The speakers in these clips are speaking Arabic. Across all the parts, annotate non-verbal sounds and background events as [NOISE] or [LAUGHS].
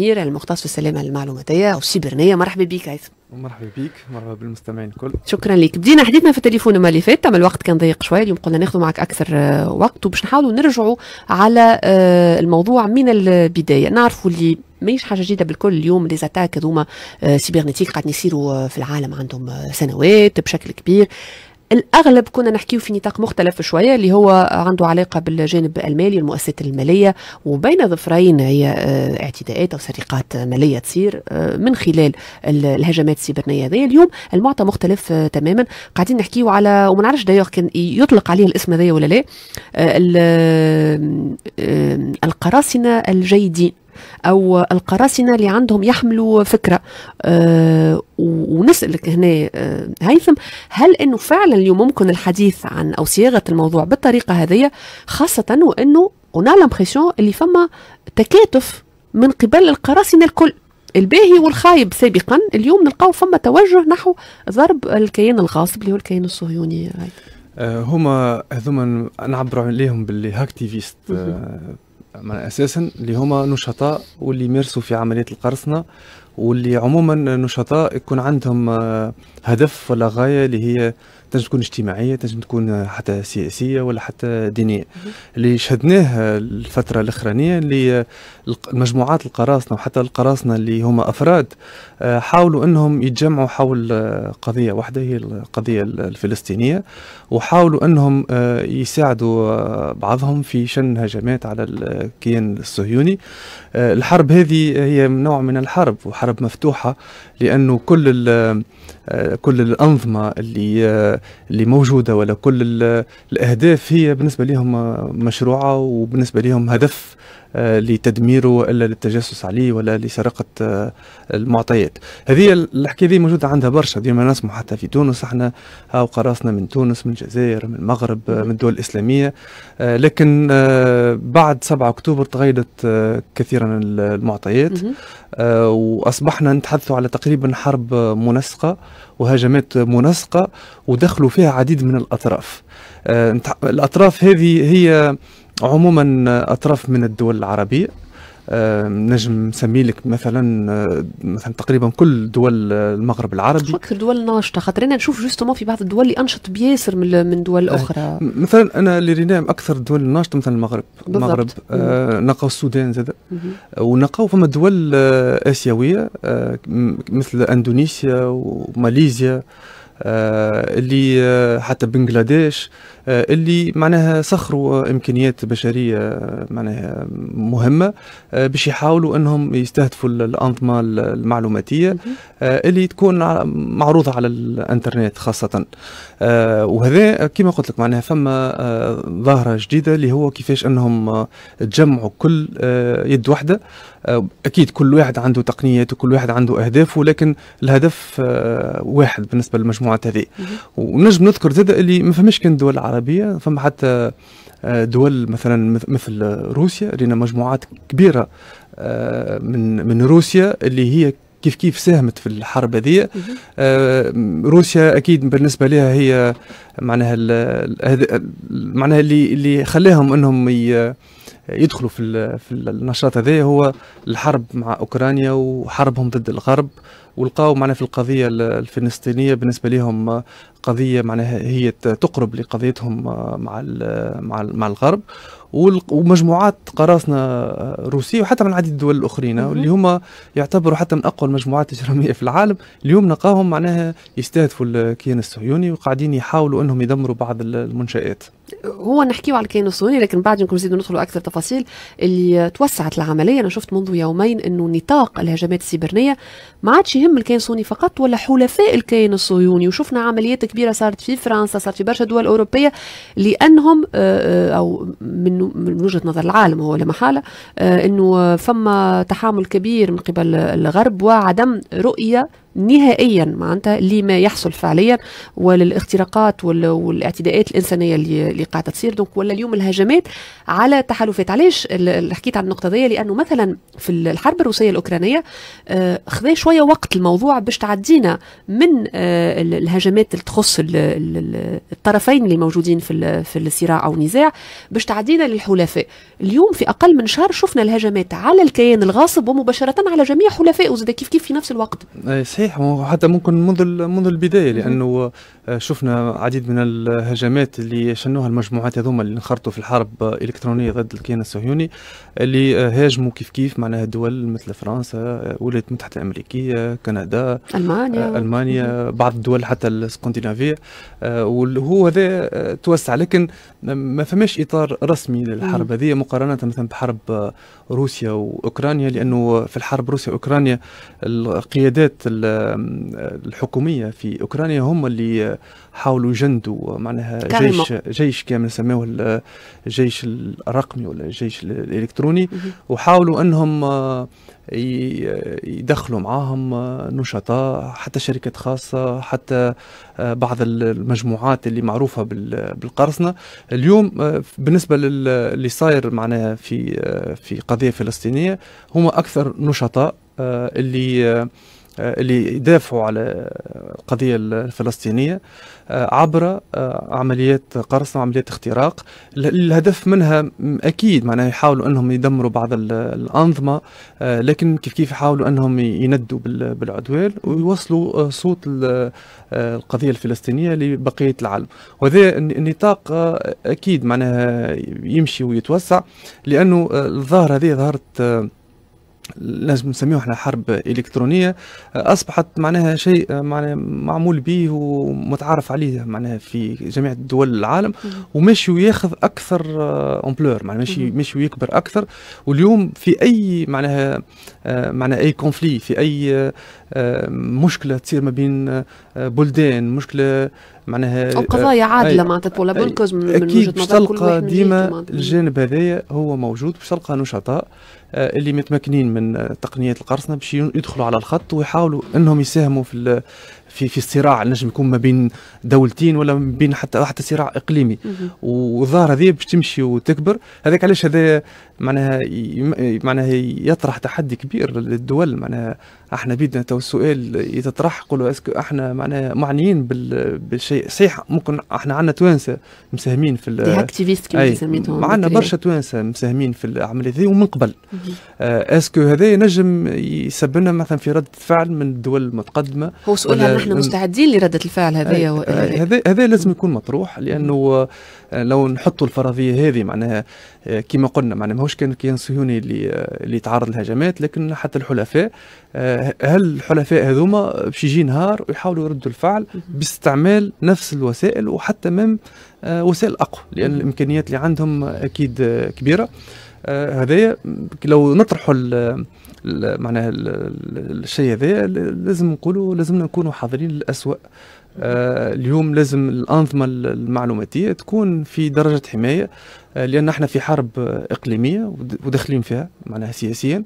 التأثير المختص في السلامة المعلوماتية أو السيبرنية مرحبا بك هيثم مرحبا بك مرحبا بالمستمعين الكل شكرا لك بدينا حديثنا في التليفون ما اللي فات اما الوقت كان ضيق شويه اليوم قلنا ناخذ معك اكثر آه، وقت وباش نحاولوا نرجعوا على آه، الموضوع من البدايه نعرفوا اللي ماهيش حاجه جديده بالكل اليوم لي زاتاك هذوما سيبرنتيك آه، قاعدين يصيروا في العالم عندهم سنوات بشكل كبير الاغلب كنا نحكيو في نطاق مختلف شويه اللي هو عنده علاقه بالجانب المالي المؤسسات الماليه وبين ظفرين هي آه، اعتداءات او سرقات ماليه تصير آه، من خلال الهجمات السيبرنيه هذه اليوم المعطى مختلف آه، تماما قاعدين نحكيو على وما نعرفش دايوغ كان يطلق عليه الاسم هذا ولا لا القراصنه الجيدين او القراصنه اللي عندهم يحملوا فكره أه ونسالك هنا آه، هيثم هل انه فعلا اليوم ممكن الحديث عن او صياغه الموضوع بالطريقه هذه خاصه وانه اون لامبريسيون اللي فما تكاتف من قبل القراصنه الكل الباهي والخايب سابقا اليوم نلقاو فما توجه نحو ضرب الكيان الغاصب اللي هو الكيان الصهيوني آه، هما هذوما نعبر عليهم باللي هاكتيفيست معناها اساسا اللي هما نشطاء واللي يمارسوا في عمليه القرصنه واللي عموما نشطاء يكون عندهم آه، هدف ولا غايه اللي هي تنجم تكون اجتماعيه تنجم تكون حتى سياسيه ولا حتى دينيه اللي شهدناه الفتره الاخرانيه اللي المجموعات القراصنه وحتى القراصنه اللي هما افراد آه، حاولوا انهم يتجمعوا حول آه، قضيه واحده هي القضيه الفلسطينيه وحاولوا انهم آه، يساعدوا بعضهم في شن هجمات على الكيان الصهيوني الحرب هذه هي نوع من الحرب وحرب مفتوحه لانه كل كل الانظمه اللي اللي موجوده ولا كل الاهداف هي بالنسبه لهم مشروعه وبالنسبه لهم هدف آه، لتدميره ولا للتجسس عليه ولا لسرقه آه، المعطيات هذه الحكايه هذه موجوده عندها برشا ديما نسمع حتى في تونس احنا او قراصنا من تونس من الجزائر من المغرب آه، من الدول الاسلاميه لكن بعد 7 اكتوبر تغيرت كثيرا المعطيات واصبحنا نتحدث على تقريبا حرب منسقه وهجمات منسقه ودخلوا فيها عديد من الاطراف الاطراف هذه هي عموما اطراف من الدول العربيه آه، نجم نسمي لك مثلا آه، مثلا تقريبا كل دول المغرب العربي اكثر دول ناشطه خاطر انا نشوف جوستومون في بعض الدول اللي انشط بياسر من من دول آه، اخرى مثلا انا اللي رينام اكثر الدول الناشطه مثلا المغرب بالضبط. المغرب آه السودان زاد ونلقاو فما دول اسيويه مثل اندونيسيا وماليزيا آه آه، اللي آه، حتى بنغلاديش آه، اللي معناها سخروا امكانيات بشريه معناها مهمه باش يحاولوا انهم يستهدفوا الانظمه المعلوماتيه اللي تكون معروضه على الانترنت خاصه وهذا كما قلت لك معناها فما ظاهره جديده اللي هو كيفاش انهم تجمعوا كل يد واحده آه، اكيد كل واحد عنده تقنيات وكل واحد عنده اهداف ولكن الهدف آه، واحد بالنسبه للمجموعه هذه ونجم نذكر زاد اللي ما فماش كان دول عربيه فما حتى آه، دول مثلا مثل روسيا لنا مجموعات كبيره من من روسيا اللي هي كيف كيف ساهمت في الحرب هذه روسيا اكيد بالنسبه لها هي معناها معناها اللي اللي خلاهم انهم يدخلوا في في النشاط هذا هو الحرب مع اوكرانيا وحربهم ضد الغرب ولقاو معناها في القضيه الفلسطينيه بالنسبه لهم قضيه معناها هي تقرب لقضيتهم مع مع الغرب ومجموعات قراصنة آه، روسية وحتى من عديد الدول الأخرين اللي هما يعتبروا حتى من أقوى المجموعات الإجرامية في العالم اليوم نلقاهم معناها يستهدفوا الكيان الصهيوني وقاعدين يحاولوا أنهم يدمروا بعض المنشآت هو نحكيو على الكيان الصهيوني لكن بعد نكون نزيدوا ندخلوا اكثر تفاصيل اللي توسعت العمليه انا شفت منذ يومين انه نطاق الهجمات السيبرنيه ما عادش يهم الكيان الصهيوني فقط ولا حلفاء الكيان الصهيوني وشفنا عمليات كبيره صارت في فرنسا صارت في برشا دول اوروبيه لانهم آه، آه، او من انه من وجهه نظر العالم هو لا محاله آه، انه فما تحامل كبير من قبل الغرب وعدم رؤيه نهائيا معناتها لما يحصل فعليا وللاختراقات والاعتداءات الانسانيه اللي قاعده تصير دونك ولا اليوم الهجمات على تحالفات علاش حكيت عن النقطه دي لانه مثلا في الحرب الروسيه الاوكرانيه آه، خذا شويه وقت الموضوع باش تعدينا من آه، الهجمات اللي تخص الطرفين اللي موجودين في في الصراع او النزاع باش تعدينا للحلفاء اليوم في اقل من شهر شفنا الهجمات على الكيان الغاصب ومباشره على جميع حلفائه وزاد كيف كيف في نفس الوقت آه، صحيح وحتى ممكن منذ منذ البدايه لانه آه، شفنا عديد من الهجمات اللي شنوها المجموعات هذوما اللي انخرطوا في الحرب الالكترونيه ضد الكيان الصهيوني اللي آه، هاجموا كيف كيف معناها دول مثل فرنسا الولايات آه، المتحده الامريكيه كندا المانيا المانيا بعض الدول حتى الاسكندنافيه وهو هذا توسع لكن ما فماش اطار رسمي للحرب هذه مقارنه مثلا بحرب روسيا واوكرانيا لانه في الحرب روسيا واوكرانيا القيادات الحكوميه في اوكرانيا هم اللي حاولوا جندوا معناها جيش جيش كما نسميه الجيش الرقمي ولا الجيش الالكتروني وحاولوا انهم آه، يدخلوا معاهم آه، نشطاء حتى شركات خاصة حتى آه، بعض المجموعات اللي معروفة بالقرصنة اليوم بالنسبة للي صاير معناها في في قضية فلسطينية هم أكثر نشطاء اللي آه، اللي يدافعوا على القضيه الفلسطينيه آه، عبر آه، عمليات قرصنه وعمليات اختراق الهدف منها اكيد معناها يحاولوا انهم يدمروا بعض الانظمه لكن كيف كيف يحاولوا انهم يندوا بالعدوان ويوصلوا صوت القضيه الفلسطينيه لبقيه العالم وهذا النطاق اكيد معناها يمشي ويتوسع لانه الظاهره هذه ظهرت لازم نسميه احنا حرب الكترونيه آه، اصبحت معناها شيء آه، معناها معمول به ومتعارف عليه معناها في جميع دول العالم وماشي وياخذ اكثر آه، امبلور معناها ماشي ماشي ويكبر اكثر واليوم في اي معناها معناها اي كونفلي في اي مشكله تصير ما بين بلدان مشكله معناها او قضايا عادله معناتها بولا بون من وجهه نظر كل واحد ديما الجانب هذايا هو موجود باش تلقى نشطاء آه، اللي متمكنين من آه، تقنيه القرصنه باش يدخلوا على الخط ويحاولوا انهم يساهموا في في في صراع نجم يكون ما بين دولتين ولا ما بين حتى حتى صراع اقليمي والظاهره هذه باش تمشي وتكبر هذاك علاش هذا معناها معناها يطرح تحدي كبير للدول معناها احنا بيدنا تو السؤال يتطرح يقولوا اسكو احنا معناها معنيين بالشيء صحيح ممكن احنا عندنا توانسه مساهمين في دي كما سميتهم عندنا برشا توانسه مساهمين في العمليه هذه ومن قبل آه، اسكو هذا نجم يسبب لنا مثلا في رده فعل من الدول المتقدمه هو سؤال احنا مستعدين لردة الفعل هذايا يعني هذا هذا لازم يكون مطروح لانه آه، لو نحطوا الفرضيه هذه معناها آه، كما قلنا معناها ماهوش كان كيان صهيوني اللي آه، اللي يتعرض للهجمات لكن حتى الحلفاء هل الحلفاء هذوما باش يجي نهار ويحاولوا يردوا الفعل باستعمال نفس الوسائل وحتى مم وسائل اقوى لان الامكانيات اللي عندهم اكيد كبيره آه، هذايا لو نطرحوا معناها الشيء هذايا لازم نقولوا لازمنا نكونوا حاضرين للأسوأ آه، اليوم لازم الأنظمة المعلوماتية تكون في درجة حماية آه، لأن احنا في حرب إقليمية وداخلين فيها معناها سياسيا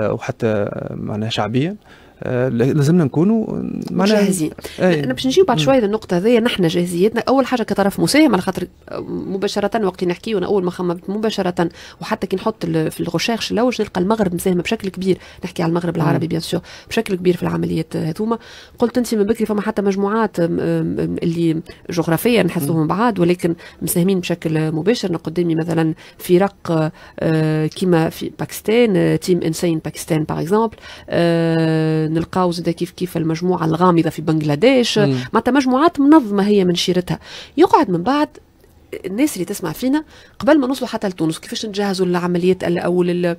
وحتى معناها شعبيا آه، لازمنا نكونوا معناها جاهزين ايه. انا باش نجيو بعد شويه للنقطه هذيا نحن جاهزيتنا اول حاجه كطرف مساهم على خاطر آه، مباشره وقت نحكي وانا اول ما خممت مباشره وحتى كي نحط في الغوشيرش الاول نلقى المغرب مساهمه بشكل كبير نحكي على المغرب العربي بيان سور بشكل كبير في العمليات هذوما قلت انت من بكري فما حتى مجموعات اللي جغرافيا نحسوهم بعاد ولكن مساهمين بشكل مباشر قدامي مثلا فرق آه، كيما في باكستان تيم انسين باكستان باغ اكزومبل نلقاو زاد كيف كيف المجموعه الغامضه في بنغلاديش معناتها مجموعات منظمه هي من شيرتها يقعد من بعد الناس اللي تسمع فينا قبل ما نوصلوا حتى لتونس كيفاش نجهزوا للعمليات او لي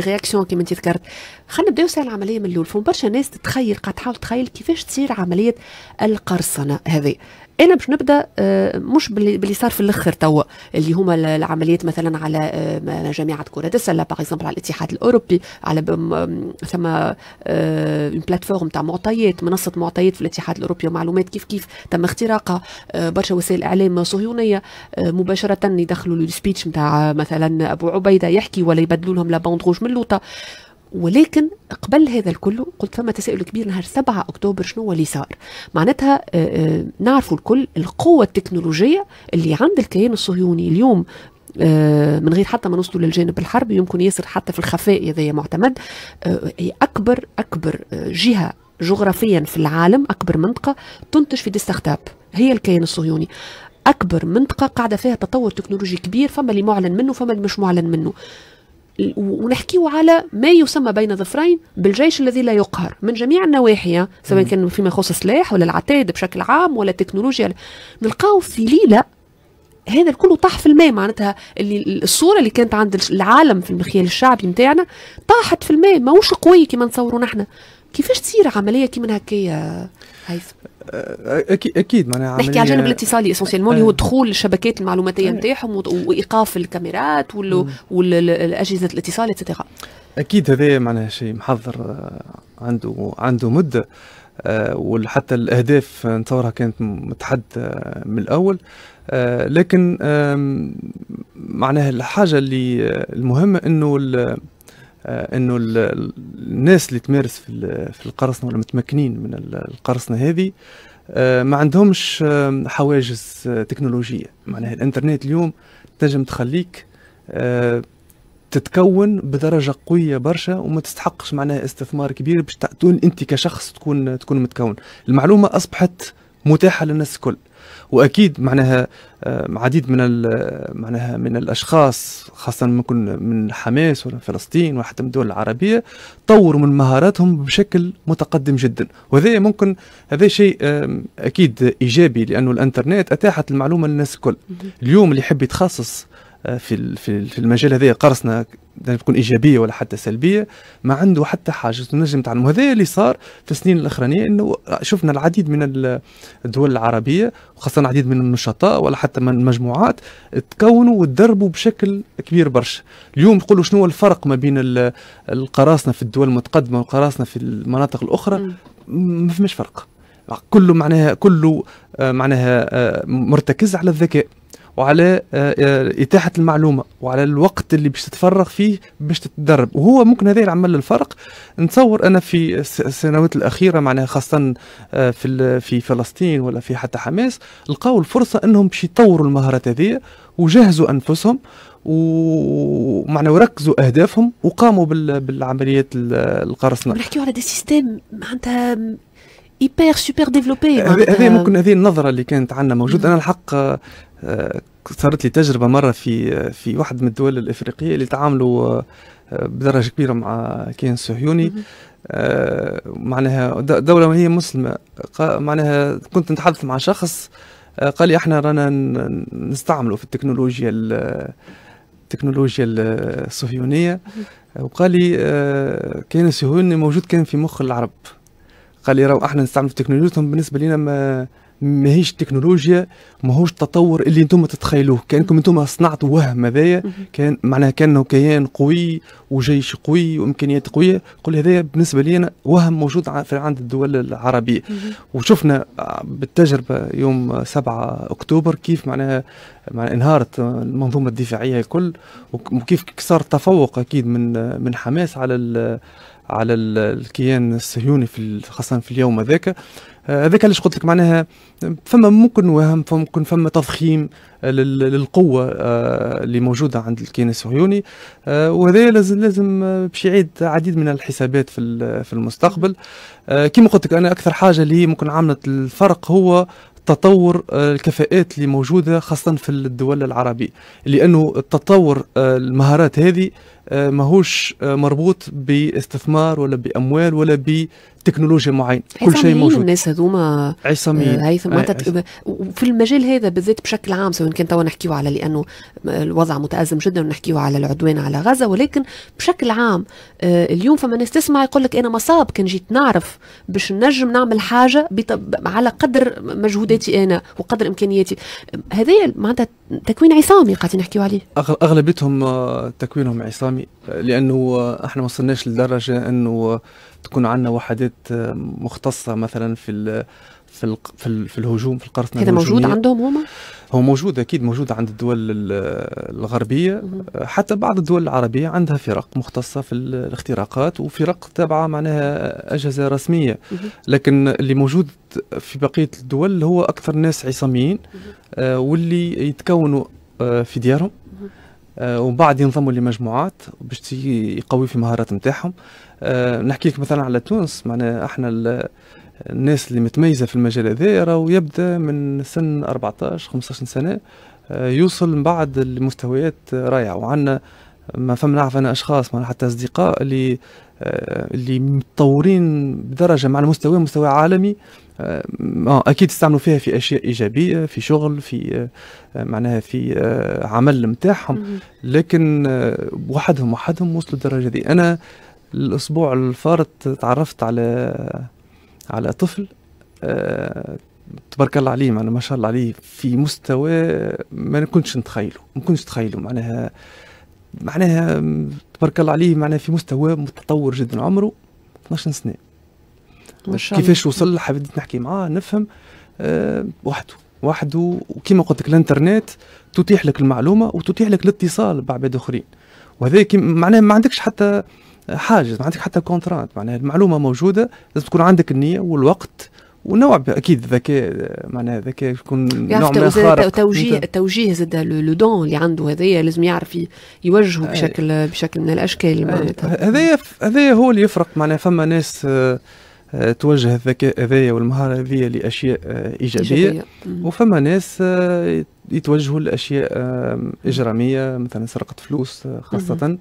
رياكسيون كما انت ذكرت خلينا نبداو سهل العمليه من الاول فهم برشا ناس تتخيل قاعد تحاول تخيل كيفاش تصير عمليه القرصنه هذه انا باش نبدا آه، مش باللي صار في الاخر توا اللي هما العمليات مثلا على آه، جامعه كره السله باغ اكزومبل على الاتحاد الاوروبي على ثم اون آه، بلاتفورم تاع معطيات منصه معطيات في الاتحاد الاوروبي ومعلومات كيف كيف تم اختراقها برشا وسائل اعلام صهيونيه مباشره يدخلوا السبيتش نتاع مثلا ابو عبيده يحكي ولا يبدلوا لهم لا بوند روج من لوطه ولكن قبل هذا الكل قلت فما تساؤل كبير نهار 7 اكتوبر شنو هو اللي صار معناتها آه، آه، نعرفوا الكل القوه التكنولوجيه اللي عند الكيان الصهيوني اليوم آه، من غير حتى ما نوصلوا للجانب الحربي يمكن يصير حتى في الخفاء اذا معتمد اكبر اكبر جهه جغرافيا في العالم اكبر منطقه تنتج في ديستختاب اب هي الكيان الصهيوني اكبر منطقه قاعده فيها تطور تكنولوجي كبير فما اللي معلن منه فما اللي مش معلن منه ونحكيه على ما يسمى بين ظفرين بالجيش الذي لا يقهر من جميع النواحي سواء كان فيما يخص السلاح ولا العتاد بشكل عام ولا التكنولوجيا نلقاو في ليله هذا الكل طاح في الماء معناتها اللي الصوره اللي كانت عند العالم في المخيال الشعبي نتاعنا طاحت في الماء ماهوش قوي كما نتصوروا نحن كيفاش تصير عمليه كيما هكايا هيثم اكيد اكيد معناها نحكي على الجانب الاتصالي اسونسيلمون اللي هو آه. دخول الشبكات المعلوماتيه آه. نتاعهم وايقاف الكاميرات والاجهزه الاتصال اتسيتيرا اكيد هذا معناها شيء محضر آه، عنده عنده مده وحتى الاهداف نتصورها كانت متحدده من الاول لكن معناها الحاجه اللي المهمه انه آه، انه الناس اللي تمارس في في القرصنه ولا متمكنين من القرصنه هذه آه، ما عندهمش حواجز آه، تكنولوجيه معناها الانترنت اليوم تنجم تخليك تتكون بدرجه قويه برشا وما تستحقش معناها استثمار كبير باش انت كشخص تكون تكون متكون المعلومه اصبحت متاحه للناس الكل واكيد معناها آه، عديد من معناها من الاشخاص خاصه ممكن من حماس ولا فلسطين وحتى من الدول العربيه طوروا من مهاراتهم بشكل متقدم جدا وهذا ممكن هذا شيء اكيد ايجابي لانه الانترنت اتاحت المعلومه للناس الكل اليوم اللي يحب يتخصص في في المجال هذا قرصنه تكون ايجابيه ولا حتى سلبيه ما عنده حتى حاجه نجم تعلم هذا اللي صار في السنين الاخرانيه انه شفنا العديد من الدول العربيه وخاصه العديد من النشطاء ولا حتى من المجموعات تكونوا وتدربوا بشكل كبير برشا اليوم تقولوا شنو الفرق ما بين القراصنه في الدول المتقدمه والقراصنه في المناطق الاخرى ما فيش فرق كله معناها كله آه، معناها آه، مرتكز على الذكاء وعلى آه، آه، إتاحة المعلومة وعلى الوقت اللي باش تتفرغ فيه باش تتدرب وهو ممكن هذا العمل الفرق نتصور أنا في السنوات الأخيرة معناها خاصة آه، في في فلسطين ولا في حتى حماس لقاو الفرصة أنهم باش يطوروا المهارات هذه وجهزوا أنفسهم ومعنى وركزوا اهدافهم وقاموا بالعمليات القرصنه نحكيو على دي سيستيم معناتها ايبر سوبر ديفلوبي هذه ممكن euh, هذه النظره اللي كانت عندنا موجوده انا الحق آه، صارت لي تجربه مره في آه، في واحد من الدول الافريقيه اللي تعاملوا آه، بدرجه كبيره مع كيان صهيوني معناها دوله وهي مسلمه معناها كنت نتحدث مع شخص قال لي احنا رانا نستعملوا في التكنولوجيا التكنولوجيا الصهيونيه وقال لي كيان الصهيوني موجود كان في مخ العرب قال لي راهو احنا نستعملوا تكنولوجيتهم بالنسبه لنا ما ماهيش ما ماهوش التطور اللي انتم تتخيلوه كانكم انتم صنعتوا وهم هذايا كان معناها كانه كيان قوي وجيش قوي وامكانيات قويه قل هذايا بالنسبه انا وهم موجود عند الدول العربيه وشفنا بالتجربه يوم 7 اكتوبر كيف معناها معناها انهارت المنظومه الدفاعيه الكل وكيف صار تفوق اكيد من من حماس على على الكيان الصهيوني في خاصه في اليوم هذاك آه، هذاك علاش قلت لك معناها فما ممكن وهم ممكن فما تضخيم للقوه آه، اللي موجوده عند الكيان الصهيوني آه، وهذا لازم لازم باش يعيد عديد من الحسابات في في المستقبل كما قلت لك انا اكثر حاجه اللي ممكن عملت الفرق هو تطور الكفاءات اللي موجوده خاصه في الدول العربيه لانه التطور المهارات هذه آه، ماهوش آه، مربوط باستثمار ولا باموال ولا بتكنولوجيا معين كل شيء موجود الناس هذوما عصاميين هيثم آه، وفي المجال هذا بالذات بشكل عام سواء كان توا نحكيو على لانه الوضع متازم جدا ونحكيو على العدوان على غزه ولكن بشكل عام اليوم فما ناس تسمع يقول لك انا مصاب كان جيت نعرف باش نجم نعمل حاجه على قدر مجهوداتي انا وقدر امكانياتي هذايا معناتها تكوين عصامي قاعدين نحكيو عليه اغلبيتهم آه، تكوينهم عصامي لانه آه، احنا ما وصلناش لدرجه انه تكون عندنا وحدات آه، مختصه مثلا في في في, في الهجوم في القرصنه هذا موجود عندهم هما؟ هو موجود اكيد موجود عند الدول الغربيه حتى بعض الدول العربيه عندها فرق مختصه في الاختراقات وفرق تابعه معناها اجهزه رسميه لكن اللي موجود في بقيه الدول هو اكثر ناس عصاميين آه، واللي يتكونوا آه، في ديارهم آه، ومن بعد ينضموا لمجموعات باش يقوي في مهارات نتاعهم نحكي لك مثلا على تونس معناها احنا الناس اللي متميزه في المجال هذا راهو يبدا من سن 14 15 سنه آه، يوصل من بعد لمستويات رائعه وعندنا ما فما نعرف انا اشخاص ما حتى اصدقاء اللي آه، اللي متطورين بدرجه مع المستوى مستوى عالمي آه، اكيد استعملوا فيها في اشياء ايجابيه في شغل في معناها في عمل نتاعهم لكن وحدهم وحدهم وصلوا للدرجه دي انا الاسبوع الفارط تعرفت على على طفل آه، تبارك الله عليه معناها ما شاء الله عليه في مستوى ما كنتش نتخيله ما كنتش نتخيله معناها معناها تبارك الله عليه معناها في مستوى متطور جدا عمره 12 سنه كيفاش وصل حبيت نحكي معاه نفهم أه وحده وحده وكما قلت لك الانترنت تتيح لك المعلومه وتتيح لك الاتصال بعباد اخرين وهذا معناه ما عندكش حتى حاجز ما عندك حتى كونترات معناها المعلومه موجوده لازم تكون عندك النيه والوقت ونوع اكيد ذكاء معناها ذكاء يكون نوع من الخارق توجيه التوجيه زاد لو دون اللي عنده هذايا لازم يعرف يوجهه بشكل بشكل من الاشكال معناتها هذايا هذايا هو اللي يفرق معناها فما ناس آه، آه، توجه الذكاء هذايا والمهاره هذيا لاشياء آه، إيجابية. وفما ناس يتوجهوا لاشياء اجراميه مثلا سرقه فلوس خاصه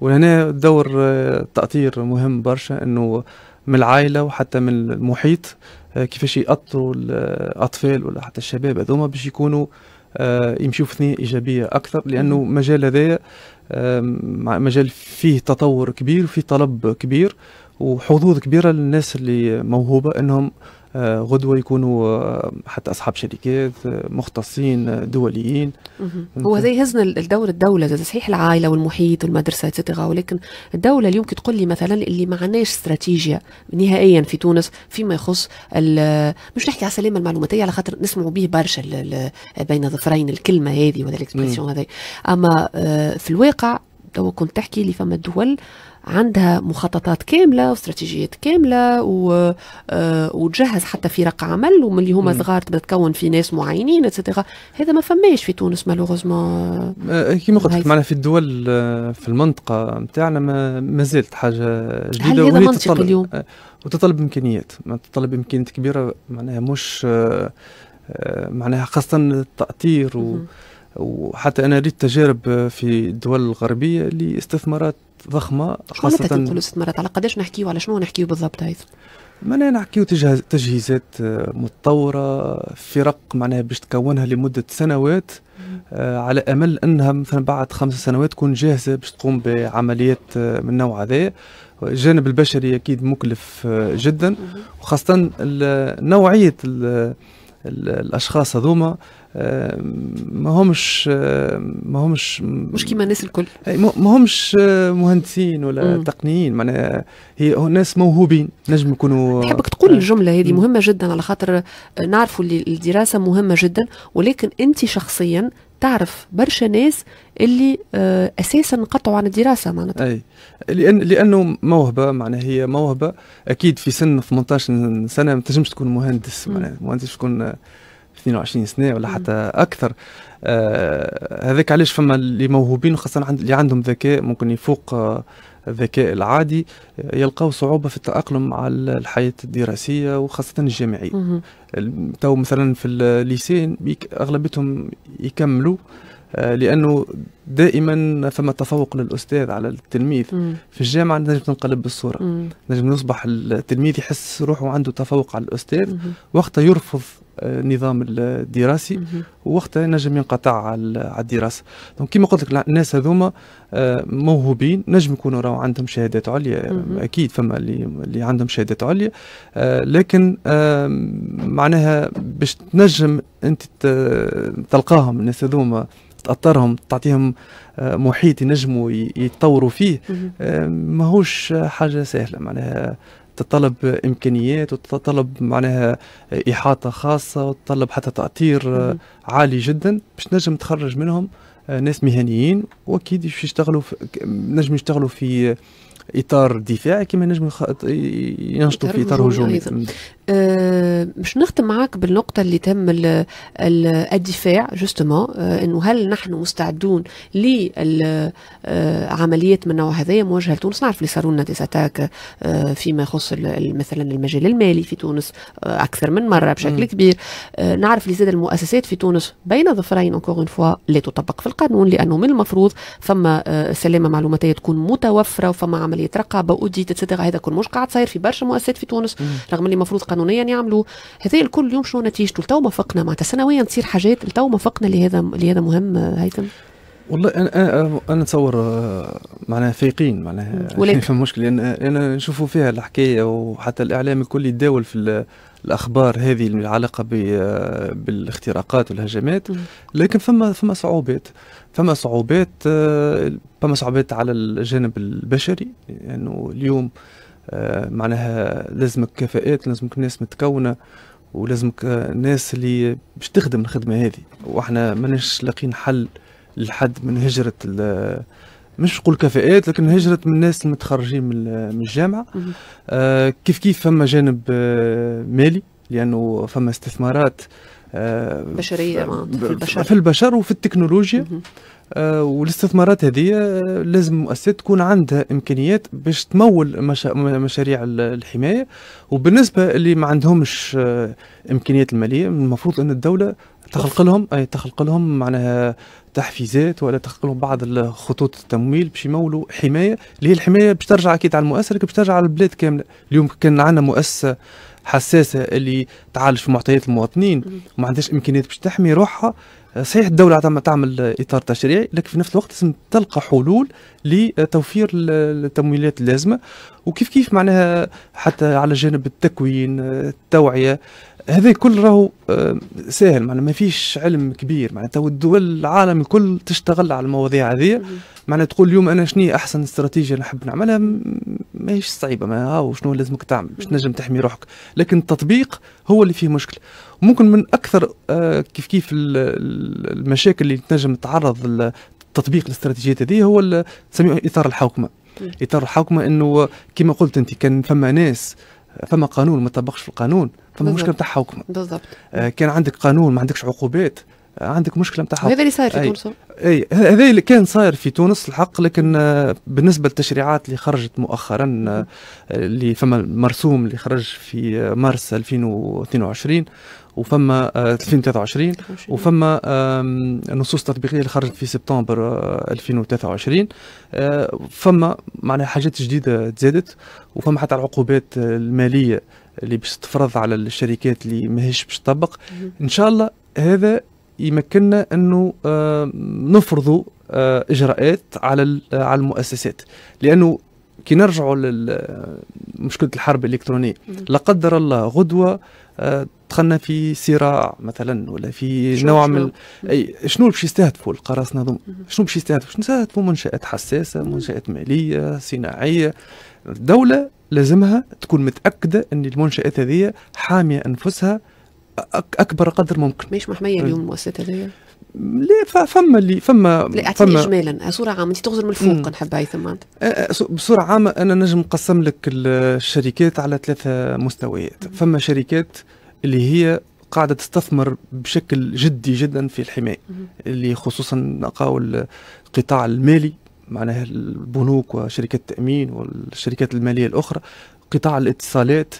وهنا دور التأطير آه، مهم برشا انه من العائلة وحتى من المحيط آه، كيفاش يأطروا الأطفال آه، ولا حتى الشباب هذوما باش يكونوا يمشوا في ثنية إيجابية أكثر لأنه مجال هذايا مجال فيه تطور كبير وفيه طلب كبير وحظوظ كبيرة للناس اللي موهوبة أنهم آه، غدوه يكونوا آه، حتى اصحاب شركات آه، مختصين دوليين هو زي يهزنا الدور الدوله زي تصحيح العائله والمحيط والمدرسه اتسيتيرا ولكن الدوله اليوم كي تقول لي مثلا اللي ما عندناش استراتيجيا نهائيا في تونس فيما يخص مش نحكي على السلامه المعلوماتيه على خاطر نسمعوا به برشا بين ظفرين الكلمه هذه ولا الاكسبريسيون هذه اما في الواقع تو كنت تحكي لي فما دول عندها مخططات كامله واستراتيجيات كامله و... آه، وتجهز حتى في رق عمل ومن اللي هما صغار تبدا تكون في ناس معينين اتسيتيرا هذا ما فماش في تونس مالوغوزمون آه، آه، كيما قلت لك معناها في الدول في المنطقه نتاعنا ما زالت حاجه جديده هل هذا منطق اليوم وتطلب امكانيات تطلب امكانيات كبيره معناها مش معناها خاصه التاطير و... وحتى انا ريت تجارب في الدول الغربيه لاستثمارات ضخمه شكون خاصه نقولوا ست مرات على قداش نحكيو على شنو نحكيو بالضبط هيثم معناها نحكيو تجهيزات آه، متطوره فرق معناها باش تكونها لمده سنوات آه، على امل انها مثلا بعد خمس سنوات تكون جاهزه باش تقوم بعمليات آه، من النوع هذا الجانب البشري اكيد مكلف جدا وخاصه نوعيه الاشخاص هذوما آه، ما همش آه، ما همش مش كيما الناس الكل ما همش آه، مهندسين ولا مم. تقنيين معناها هي ناس موهوبين نجم يكونوا نحبك تقول الجمله هذه مهمه جدا على خاطر نعرفوا اللي الدراسه مهمه جدا ولكن انت شخصيا تعرف برشا ناس اللي آه، اساسا انقطعوا عن الدراسه معناتها اي لان لانه موهبه معناها هي موهبه اكيد في سن 18 سنه ما تنجمش تكون مهندس معناها مهندس تكون 22 آه، سنه ولا حتى اكثر آه هذاك علاش فما اللي موهوبين خاصه عند اللي عندهم ذكاء ممكن يفوق آه الذكاء العادي يلقاو صعوبة في التأقلم مع الحياة الدراسية وخاصة الجامعية تو مثلا في الليسين أغلبتهم يكملوا آه، لانه دائما فما تفوق للاستاذ على التلميذ مم. في الجامعه نجم تنقلب بالصوره م. نجم يصبح التلميذ يحس روحه عنده تفوق على الاستاذ وقتها يرفض النظام الدراسي وقتها نجم ينقطع على الدراسه دونك كما قلت لك الناس هذوما آه، موهوبين نجم يكونوا راهو عندهم شهادات عليا اكيد فما اللي اللي عندهم شهادات عليا آه، لكن آه، معناها باش تنجم انت تلقاهم الناس هذوما تاثرهم تعطيهم محيط ينجموا يتطوروا فيه ماهوش حاجه سهله معناها تتطلب امكانيات وتطلب معناها احاطه خاصه وتطلب حتى تاطير عالي جدا باش تنجم تخرج منهم آه، ناس مهنيين واكيد باش يشتغلوا نجم يشتغلوا في اطار دفاعي كما نجم ينشطوا في اطار هجومي باش آه، نختم معاك بالنقطة اللي تم الدفاع جوستومون آه، انه هل نحن مستعدون لعمليات آه، من النوع هذايا مواجهة لتونس نعرف اللي صاروا لنا ديزاتاك فيما يخص مثلا المجال المالي في تونس أكثر من مرة بشكل م. كبير نعرف اللي زاد المؤسسات في تونس بين ظفرين أونكوغ اون فوا لا تطبق في القانون لأنه من المفروض فما سلامة معلوماتية تكون متوفرة وفما عملية رقابة أوديت هذا كل مش قاعد صاير في برشا مؤسسات في تونس م. رغم اللي المفروض قانون قانونيا يعملوا هذا الكل اليوم شنو نتيجته لتو ما فقنا معناتها سنويا تصير حاجات لتو ما فقنا لهذا لهذا مهم هيثم والله انا انا نتصور آه، معناها فايقين معناها [LAUGHS] في مشكل لان انا نشوفوا فيها الحكايه وحتى الاعلام الكل يتداول في الاخبار هذه العلاقه آه، بالاختراقات والهجمات لكن فما فما صعوبات فما صعوبات آه، فما صعوبات على الجانب البشري لانه يعني اليوم آه، معناها لازمك كفاءات لازمك ناس متكونه ولازمك ناس اللي باش تخدم الخدمه هذه واحنا ماناش لاقين حل لحد من هجره مش نقول كفاءات لكن هجرة من الناس المتخرجين من الجامعة آه، كيف كيف فما جانب آه، مالي لأنه فما استثمارات بشرية في البشر في البشر وفي التكنولوجيا آه، والاستثمارات هذه آه، لازم المؤسسات تكون عندها امكانيات باش تمول مشا... مشاريع الحمايه وبالنسبه اللي ما عندهمش آه، امكانيات الماليه المفروض ان الدوله تخلق لهم اي تخلق لهم معناها تحفيزات ولا تخلق لهم بعض الخطوط التمويل باش يمولوا حمايه اللي هي الحمايه باش ترجع اكيد على المؤسسه لكن باش ترجع على البلاد كامله اليوم كان عندنا مؤسسه حساسه اللي تعالج في معطيات المواطنين وما عندهاش امكانيات باش تحمي روحها آه، صحيح الدولة تعمل آه، إطار تشريعي لكن في نفس الوقت لازم تلقى حلول لتوفير التمويلات اللازمة وكيف كيف معناها حتى على جانب التكوين آه، التوعية هذا كل راهو آه، ساهل معناها ما فيش علم كبير معناتها والدول العالم الكل تشتغل على المواضيع هذه معناها تقول اليوم انا شنو احسن استراتيجيه نحب نعملها ماهيش صعيبه ما هاو شنو لازمك تعمل باش تنجم تحمي روحك لكن التطبيق هو اللي فيه مشكل ممكن من اكثر آه، كيف كيف المشاكل اللي تنجم تعرض تطبيق الاستراتيجيات هذه هو نسميه اطار الحوكمه اطار الحوكمه انه كما قلت انت كان فما ناس فما قانون ما تطبقش في القانون فما مشكل تاع حكم بالضبط آه كان عندك قانون ما عندكش عقوبات عندك مشكله نتاع هذا اللي صاير في تونس اي هذا اللي كان صاير في تونس الحق لكن آه، بالنسبه للتشريعات اللي خرجت مؤخرا آه، اللي فما المرسوم اللي خرج في آه، مارس 2022 وفما 2023 وفما نصوص تطبيقيه اللي خرجت في سبتمبر 2023 فما معناها حاجات جديده تزادت وفما حتى العقوبات الماليه اللي باش تفرض على الشركات اللي ماهيش باش تطبق ان شاء الله هذا يمكننا انه آه، نفرضوا آه، اجراءات على آه، على المؤسسات لانه كي نرجعوا لمشكله الحرب الالكترونيه لا قدر الله غدوه دخلنا في صراع مثلا ولا في نوع من اي شنو باش يستهدفوا القراصنه هذوما شنو باش يستهدفوا يستهدفوا منشات حساسه منشات ماليه صناعيه الدوله لازمها تكون متاكده ان المنشات هذه حاميه انفسها اكبر قدر ممكن مش محميه اليوم المؤسسات هذيا لا فما اللي فما لا اعطيني اجمالا بصوره عامه انت تغزر من الفوق نحب هاي ثم بصوره عامه انا نجم نقسم لك الشركات على ثلاثه مستويات مم. فما شركات اللي هي قاعده تستثمر بشكل جدي جدا في الحمايه مم. اللي خصوصا نقاو القطاع المالي معناها البنوك وشركات التامين والشركات الماليه الاخرى قطاع الاتصالات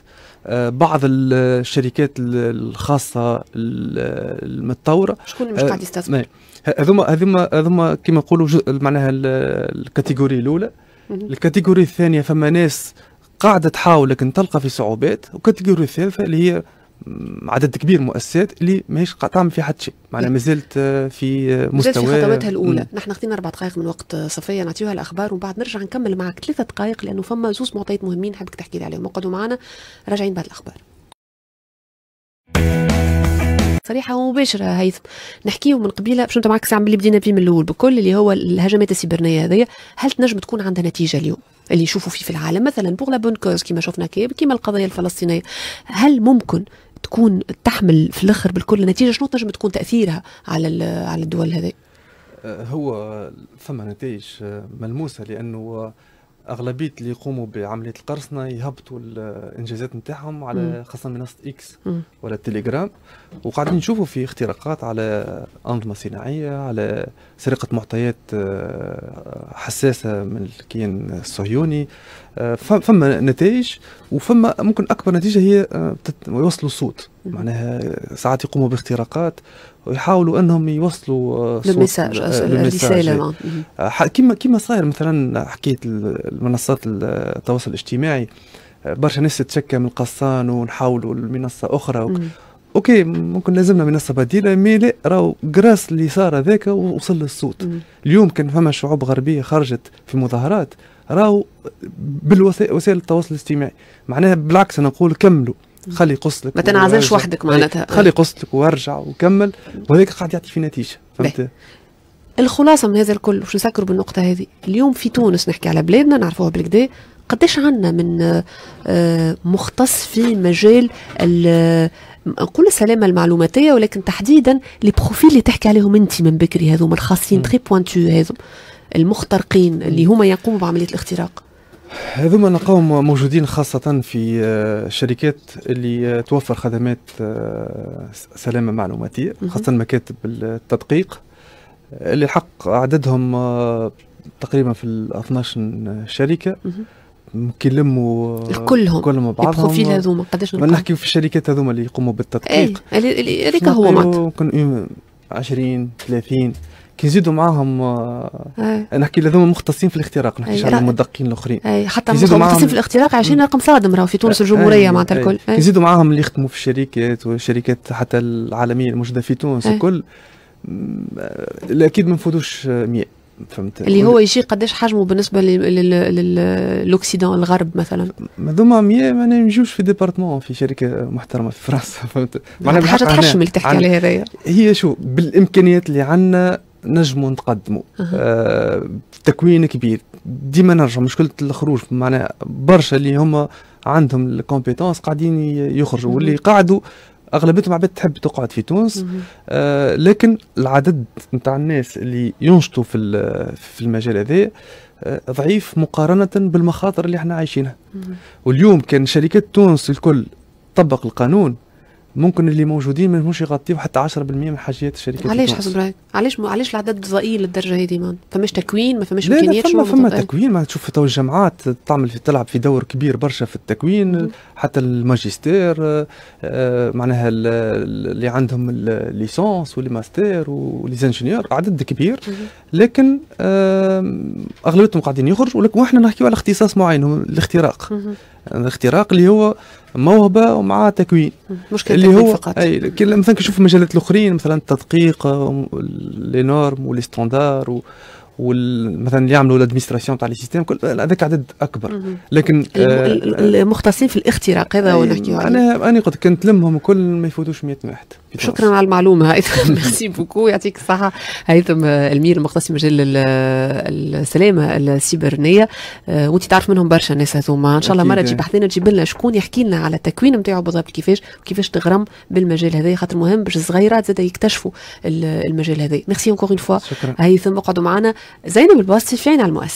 آه، بعض الشركات الخاصه المتطوره شكون مش قاعد يستثمر آه، نعم. هذوما هذوما هذوما كما نقولوا معناها الكاتيجوري الاولى الكاتيجوري الثانيه فما ناس قاعده تحاول لكن تلقى في صعوبات والكاتيجوري الثالثه اللي هي عدد كبير مؤسسات اللي ماهيش تعمل في حد شيء معناها نعم. مازالت آه، في مستوى في خطواتها الاولى نحن خذينا اربع دقائق من وقت صفيه نعطيوها الاخبار ومن بعد نرجع نكمل معك ثلاثه دقائق لانه فما زوز معطيات مهمين حبك تحكي لي عليهم اقعدوا معنا راجعين بعد الاخبار صريحه ومباشره هيثم نحكيه من قبيله باش نبدا معك الساعه اللي بدينا فيه من الاول بكل اللي هو الهجمات السيبرنية هذه هل تنجم تكون عندها نتيجه اليوم اللي يشوفوا فيه في العالم مثلا بوغ لا بون كوز كيما شفنا كيما القضيه الفلسطينيه هل ممكن تكون تحمل في الاخر بالكل نتيجه شنو تنجم تكون تاثيرها على على الدول هذه آه، هو فما نتائج ملموسه لانه اغلبيه اللي يقوموا بعمليه القرصنه يهبطوا الانجازات نتاعهم على خاصه منصه اكس ولا التليجرام وقاعدين نشوفوا في اختراقات على انظمه صناعيه على سرقه معطيات آه، حساسه من الكيان الصهيوني آه، فما نتائج وفما ممكن اكبر نتيجه هي آه، يوصلوا صوت معناها ساعات يقوموا باختراقات ويحاولوا انهم يوصلوا آه، صوت المساج كما كما صاير مثلا حكيت المنصات التواصل الاجتماعي برشا ناس تشكى من القصان ونحاولوا لمنصه اخرى اوكي ممكن لازمنا منصه بديله مي لا راهو جراس اللي صار هذاك وصل للصوت اليوم كان فما شعوب غربيه خرجت في مظاهرات راهو بالوسائل التواصل الاجتماعي معناها بالعكس انا نقول كملوا خلي قصتك ما تنعزلش وحدك معناتها إيه، خلي قصتك وارجع وكمل وهذاك قاعد يعطي في نتيجه فهمت الخلاصه من هذا الكل باش نسكروا بالنقطه هذه اليوم في تونس نحكي على بلادنا نعرفوها بالكدا قداش عندنا من آه، مختص في مجال نقول السلامه المعلوماتيه ولكن تحديدا لي بروفيل اللي تحكي عليهم انت من بكري هذوما الخاصين تري بوانتو هذوما المخترقين اللي هما يقوموا بعمليه الاختراق هذوما نلقاهم موجودين خاصة في الشركات آه، اللي آه، توفر خدمات آه، سلامة معلوماتية خاصة مكاتب التدقيق اللي حق عددهم تقريبا في 12 شركة كيلموا كلهم كلهم بعضهم البروفيل هذوما قداش نحكيو في الشركات هذوما اللي يقوموا بالتدقيق هذاك إيه، هو معناتها 20 30 كي نزيدوا معاهم أي. نحكي هذوما مختصين في الاختراق نحكيش إيه، على المدقين الاخرين اي حتى مختصين في الاختراق عايشين رقم صادم راهو في تونس إيه، الجمهوريه معناتها الكل كي نزيدوا معاهم اللي يخدموا في الشركات والشركات حتى العالميه الموجوده في تونس الكل اكيد ما نفوتوش 100 فهمت اللي هو يجي قداش حجمه بالنسبه للاوكسيدون الغرب مثلا هذوما 100 ما يجوش في ديبارتمون في شركه محترمه في فرنسا فهمت [LAUGHS] معناها حاجه تحشم اللي تحكي عليها هذايا هي شو بالامكانيات اللي عندنا نجموا نتقدموا أه. آه تكوين كبير ديما نرجع مشكله الخروج معناها برشا اللي هما عندهم الكومبيتونس قاعدين يخرجوا واللي قعدوا اغلبيتهم عباد تحب تقعد في تونس آه لكن العدد نتاع الناس اللي ينشطوا في في المجال هذا آه ضعيف مقارنه بالمخاطر اللي احنا عايشينها واليوم كان شركات تونس الكل طبق القانون ممكن اللي موجودين ما مش يغطيو حتى 10% من حاجيات الشركات علاش حسب رايك علاش م... علاش العدد ضئيل للدرجه هذه ما فماش تكوين ما فماش امكانيات فما فما آه. تكوين ما تشوف تو الجامعات تعمل في تلعب في دور كبير برشا في التكوين م. حتى الماجستير آه، آه، معناها اللي عندهم الليسونس والماستير والزنجينيور عدد كبير لكن اغلبهم قاعدين يخرجوا ولكن واحنا نحكيو على اختصاص معين الاختراق الاختراق اللي هو موهبه ومع تكوين مشكلة اللي هو فقط. اي مثلا كنشوف المجالات الاخرين مثلا التدقيق لي نورم ولي ستاندار مثلا اللي يعملوا الادمستراسيون تاع لي سيستيم هذاك عدد اكبر لكن آه، المختصين في الاختراق هذا هو إيه، نحكيو انا انا قلت كنت لمهم كل ما يفوتوش 100 واحد شكرا على المعلومه هيثم [LAUGHS] ميرسي بوكو يعطيك الصحه هيثم المير المختص في مجال السلامه السيبرنيه آه، وانت تعرف منهم برشا ناس هذوما ان شاء الله مره تجي بحثنا تجيب لنا شكون يحكي لنا على التكوين نتاعو بالضبط كيفاش وكيفاش تغرم بالمجال هذا خاطر مهم باش الصغيرات زاد يكتشفوا المجال هذا ميرسي اونكور اون فوا هيثم اقعدوا معنا زينب البواسطي في عين على